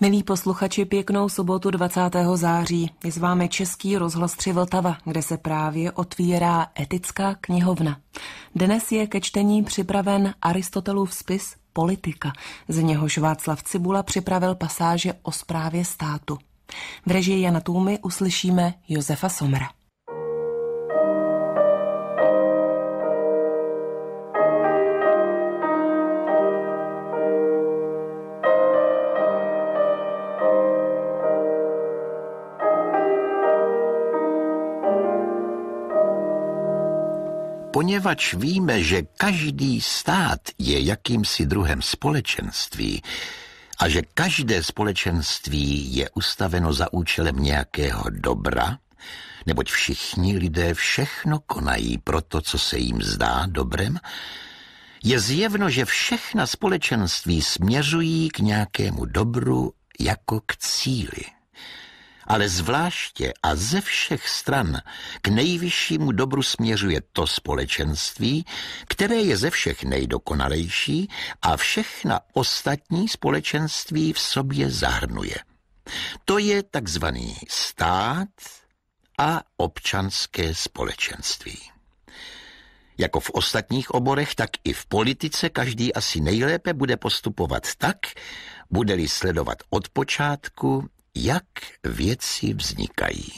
Milí posluchači, pěknou sobotu 20. září. Je s vámi Český rozhlas Tři Vltava, kde se právě otvírá etická knihovna. Dnes je ke čtení připraven Aristotelův spis Politika, z něhož Václav Cibula připravil pasáže o správě státu. V režii Jana Tůmy uslyšíme Josefa Somra. poněvadž víme, že každý stát je jakýmsi druhem společenství a že každé společenství je ustaveno za účelem nějakého dobra, neboť všichni lidé všechno konají pro to, co se jim zdá dobrem, je zjevno, že všechna společenství směřují k nějakému dobru jako k cíli ale zvláště a ze všech stran k nejvyššímu dobru směřuje to společenství, které je ze všech nejdokonalejší a všechna ostatní společenství v sobě zahrnuje. To je takzvaný stát a občanské společenství. Jako v ostatních oborech, tak i v politice každý asi nejlépe bude postupovat tak, bude-li sledovat od počátku jak věci vznikají?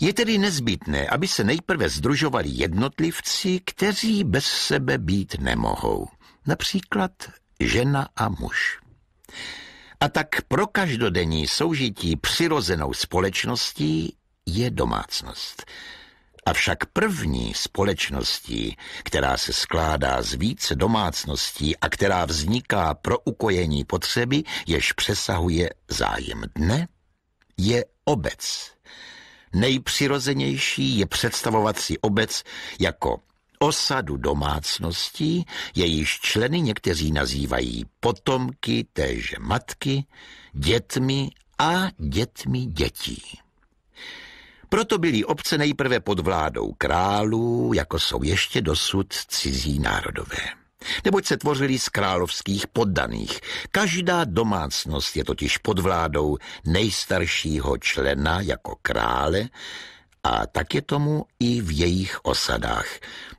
Je tedy nezbytné, aby se nejprve združovali jednotlivci, kteří bez sebe být nemohou. Například žena a muž. A tak pro každodenní soužití přirozenou společností je domácnost – Avšak první společností, která se skládá z více domácností a která vzniká pro ukojení potřeby, jež přesahuje zájem dne, je obec. Nejpřirozenější je představovat si obec jako osadu domácností, jejíž členy někteří nazývají potomky téže matky, dětmi a dětmi dětí. Proto byly obce nejprve pod vládou králů, jako jsou ještě dosud cizí národové. Neboť se tvořili z královských poddaných. Každá domácnost je totiž pod vládou nejstaršího člena jako krále, a tak je tomu i v jejich osadách,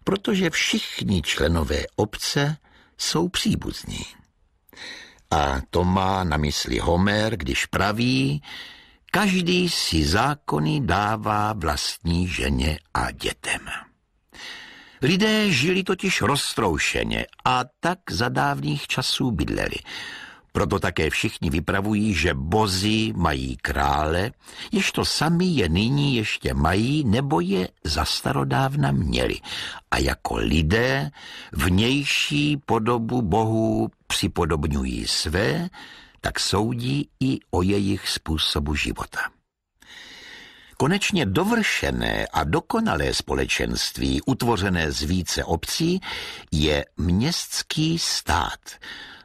protože všichni členové obce jsou příbuzní. A to má na mysli Homer, když praví, Každý si zákony dává vlastní ženě a dětem. Lidé žili totiž roztroušeně a tak za dávných časů bydleli. Proto také všichni vypravují, že bozy mají krále, jež to sami je nyní ještě mají, nebo je za starodávna měli. A jako lidé vnější podobu bohů připodobňují své, tak soudí i o jejich způsobu života. Konečně dovršené a dokonalé společenství, utvořené z více obcí, je městský stát.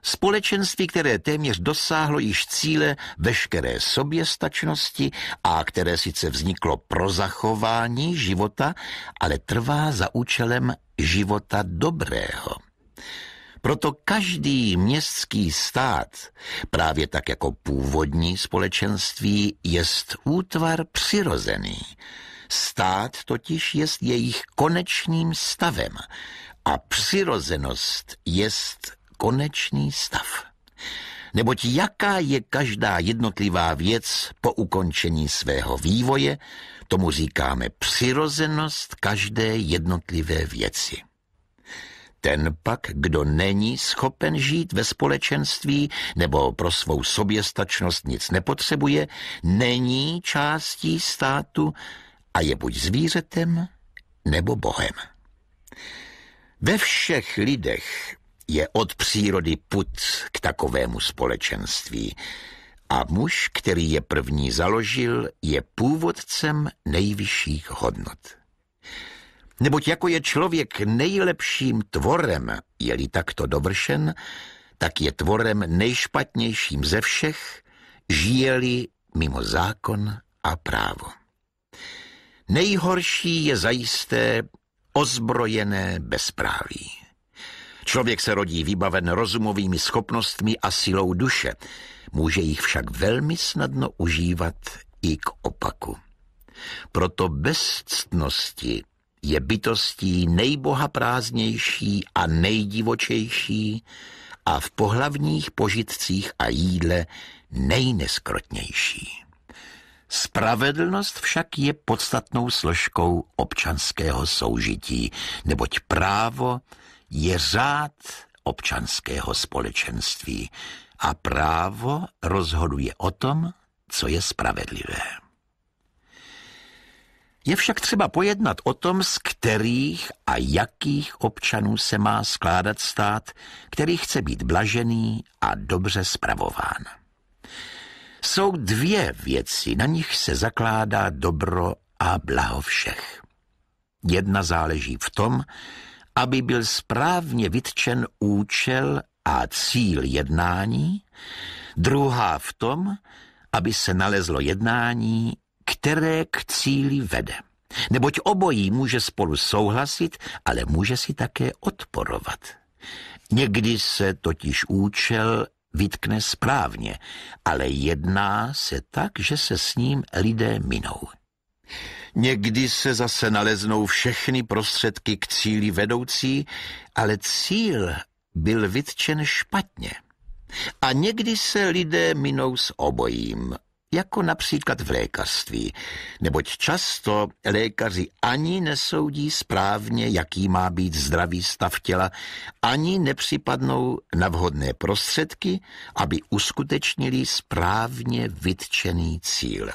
Společenství, které téměř dosáhlo již cíle veškeré soběstačnosti a které sice vzniklo pro zachování života, ale trvá za účelem života dobrého. Proto každý městský stát, právě tak jako původní společenství, jest útvar přirozený. Stát totiž jest jejich konečným stavem a přirozenost jest konečný stav. Neboť jaká je každá jednotlivá věc po ukončení svého vývoje, tomu říkáme přirozenost každé jednotlivé věci ten pak, kdo není schopen žít ve společenství nebo pro svou soběstačnost nic nepotřebuje, není částí státu a je buď zvířetem nebo bohem. Ve všech lidech je od přírody put k takovému společenství a muž, který je první založil, je původcem nejvyšších hodnot. Neboť jako je člověk nejlepším tvorem, je-li takto dovršen, tak je tvorem nejšpatnějším ze všech, žije mimo zákon a právo. Nejhorší je zajisté ozbrojené bezpráví. Člověk se rodí vybaven rozumovými schopnostmi a silou duše, může jich však velmi snadno užívat i k opaku. Proto bezctnosti je bytostí nejbohaprázdnější a nejdivočejší a v pohlavních požitcích a jídle nejneskrotnější. Spravedlnost však je podstatnou složkou občanského soužití, neboť právo je řád občanského společenství a právo rozhoduje o tom, co je spravedlivé. Je však třeba pojednat o tom, z kterých a jakých občanů se má skládat stát, který chce být blažený a dobře spravován. Jsou dvě věci, na nich se zakládá dobro a blaho všech. Jedna záleží v tom, aby byl správně vytčen účel a cíl jednání, druhá v tom, aby se nalezlo jednání které k cíli vede. Neboť obojí může spolu souhlasit, ale může si také odporovat. Někdy se totiž účel vytkne správně, ale jedná se tak, že se s ním lidé minou. Někdy se zase naleznou všechny prostředky k cíli vedoucí, ale cíl byl vytčen špatně. A někdy se lidé minou s obojím, jako například v lékařství, neboť často lékaři ani nesoudí správně, jaký má být zdravý stav těla, ani nepřipadnou na vhodné prostředky, aby uskutečnili správně vytčený cíl.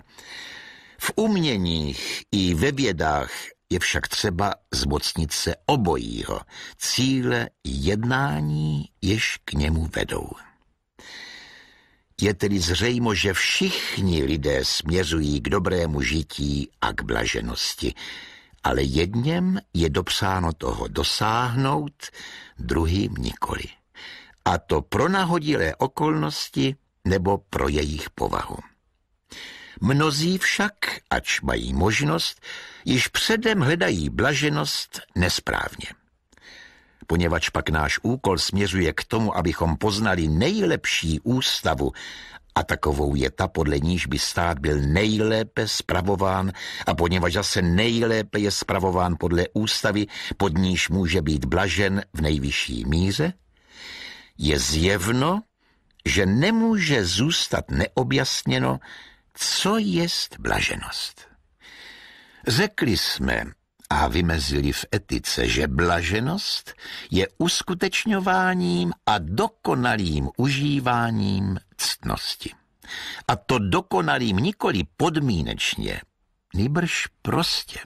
V uměních i ve vědách je však třeba zmocnit se obojího, cíle jednání, jež k němu vedou. Je tedy zřejmo, že všichni lidé směřují k dobrému žití a k blaženosti, ale jedněm je dopsáno toho dosáhnout, druhým nikoli. A to pro nahodilé okolnosti nebo pro jejich povahu. Mnozí však, ač mají možnost, již předem hledají blaženost nesprávně poněvadž pak náš úkol směřuje k tomu, abychom poznali nejlepší ústavu a takovou je ta, podle níž by stát byl nejlépe spravován a poněvadž zase nejlépe je spravován podle ústavy, pod níž může být blažen v nejvyšší míře, je zjevno, že nemůže zůstat neobjasněno, co jest blaženost. Řekli jsme, a vymezili v etice, že blaženost je uskutečňováním a dokonalým užíváním ctnosti. A to dokonalým nikoli podmínečně, nýbrž prostě.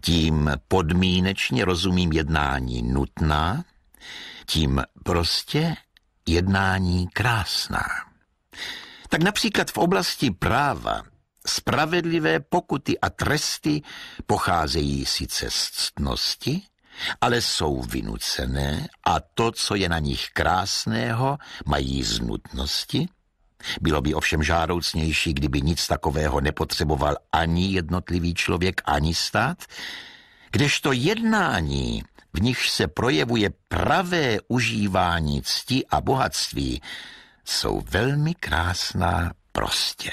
Tím podmínečně rozumím jednání nutná, tím prostě jednání krásná. Tak například v oblasti práva Spravedlivé pokuty a tresty pocházejí sice z ctnosti, ale jsou vynucené a to, co je na nich krásného, mají z nutnosti. Bylo by ovšem žádoucnější, kdyby nic takového nepotřeboval ani jednotlivý člověk, ani stát, kdežto jednání, v nich se projevuje pravé užívání cti a bohatství, jsou velmi krásná prostě.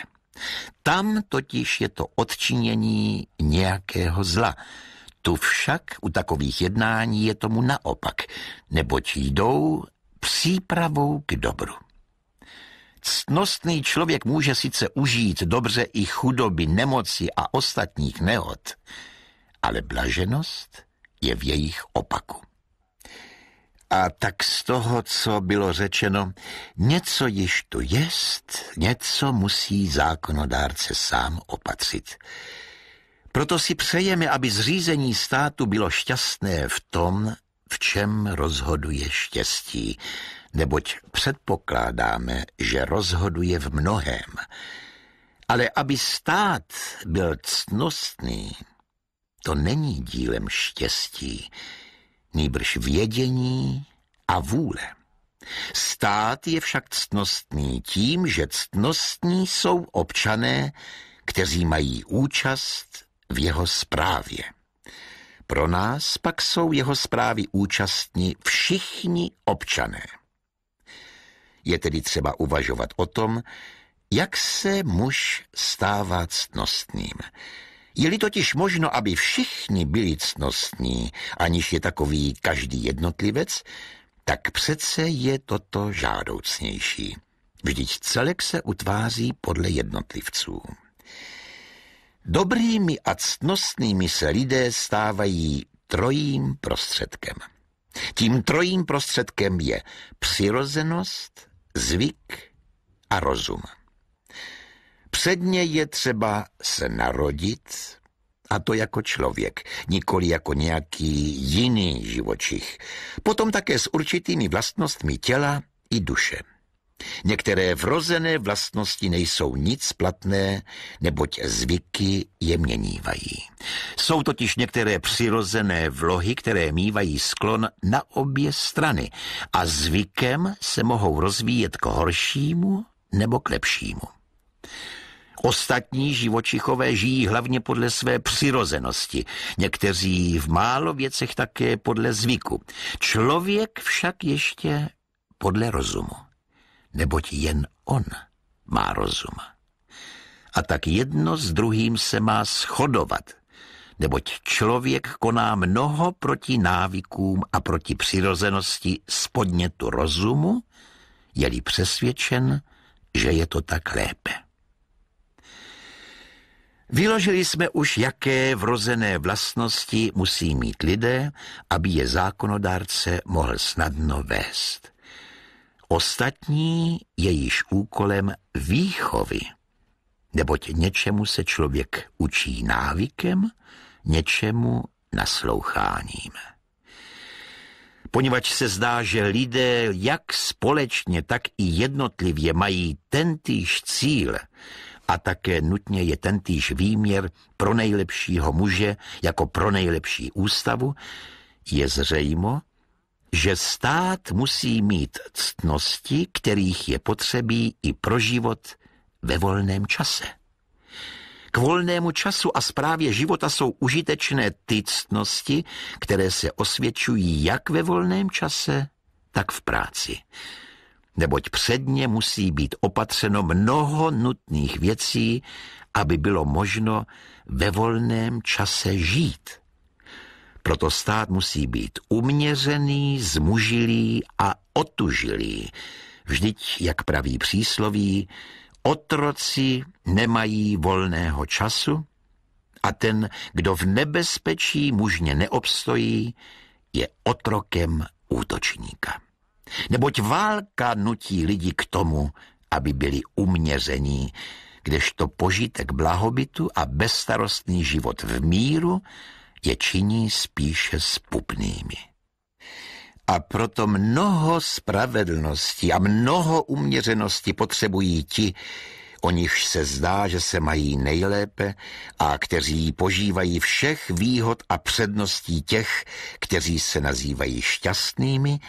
Tam totiž je to odčinění nějakého zla. Tu však u takových jednání je tomu naopak, neboť jdou přípravou k dobru. Ctnostný člověk může sice užít dobře i chudoby, nemoci a ostatních nehod, ale blaženost je v jejich opaku. A tak z toho, co bylo řečeno, něco již tu jest, něco musí zákonodárce sám opatřit. Proto si přejeme, aby zřízení státu bylo šťastné v tom, v čem rozhoduje štěstí, neboť předpokládáme, že rozhoduje v mnohem. Ale aby stát byl ctnostný, to není dílem štěstí, nýbrž vědění a vůle. Stát je však ctnostný tím, že ctnostní jsou občané, kteří mají účast v jeho správě. Pro nás pak jsou jeho zprávy účastní všichni občané. Je tedy třeba uvažovat o tom, jak se muž stává ctnostným. Je-li totiž možno, aby všichni byli cnostní, aniž je takový každý jednotlivec, tak přece je toto žádoucnější. Vždyť celek se utváří podle jednotlivců. Dobrými a ctnostnými se lidé stávají trojím prostředkem. Tím trojím prostředkem je přirozenost, zvyk a rozum. Předně je třeba se narodit, a to jako člověk, nikoli jako nějaký jiný živočich. Potom také s určitými vlastnostmi těla i duše. Některé vrozené vlastnosti nejsou nic platné, neboť zvyky je měnívají. Jsou totiž některé přirozené vlohy, které mývají sklon na obě strany a zvykem se mohou rozvíjet k horšímu nebo k lepšímu. Ostatní živočichové žijí hlavně podle své přirozenosti, někteří v málo věcech také podle zvyku. Člověk však ještě podle rozumu, neboť jen on má rozum. A tak jedno s druhým se má shodovat, neboť člověk koná mnoho proti návykům a proti přirozenosti spodnětu rozumu, je-li přesvědčen, že je to tak lépe. Vyložili jsme už, jaké vrozené vlastnosti musí mít lidé, aby je zákonodárce mohl snadno vést. Ostatní je již úkolem výchovy, neboť něčemu se člověk učí návykem, něčemu nasloucháním. Poněvadž se zdá, že lidé jak společně, tak i jednotlivě mají tentýž cíl – a také nutně je tentýž výměr pro nejlepšího muže jako pro nejlepší ústavu, je zřejmo, že stát musí mít ctnosti, kterých je potřebí i pro život ve volném čase. K volnému času a správě života jsou užitečné ty ctnosti, které se osvědčují jak ve volném čase, tak v práci neboť předně musí být opatřeno mnoho nutných věcí, aby bylo možno ve volném čase žít. Proto stát musí být uměřený, zmužilý a otužilý. Vždyť, jak praví přísloví, otroci nemají volného času a ten, kdo v nebezpečí mužně neobstojí, je otrokem útočníka. Neboť válka nutí lidi k tomu, aby byli uměření, kdežto požitek blahobytu a bezstarostný život v míru je činí spíše spupnými. A proto mnoho spravedlnosti a mnoho uměřenosti potřebují ti, o nichž se zdá, že se mají nejlépe a kteří požívají všech výhod a předností těch, kteří se nazývají šťastnými,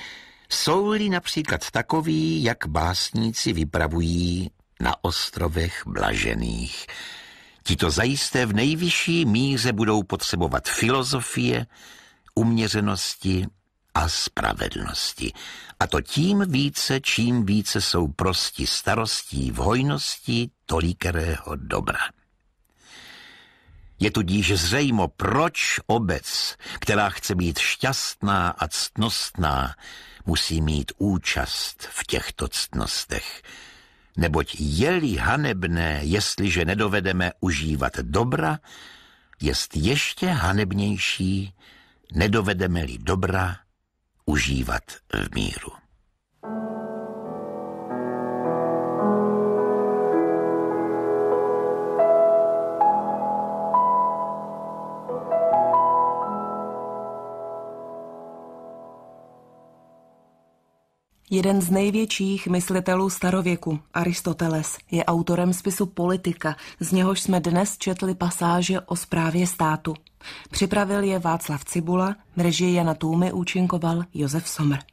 jsou-li například takový, jak básníci vypravují na ostrovech blažených. Tito zajisté v nejvyšší míře budou potřebovat filozofie, uměřenosti a spravedlnosti. A to tím více, čím více jsou prosti starostí v hojnosti tolikerého dobra. Je tudíž zřejmo, proč obec, která chce být šťastná a ctnostná, musí mít účast v těchto ctnostech. Neboť je-li hanebné, jestliže nedovedeme užívat dobra, jest ještě hanebnější, nedovedeme-li dobra užívat v míru. Jeden z největších myslitelů starověku, Aristoteles, je autorem spisu Politika, z něhož jsme dnes četli pasáže o správě státu. Připravil je Václav Cibula, režii Jana Tůmy účinkoval Josef Somr.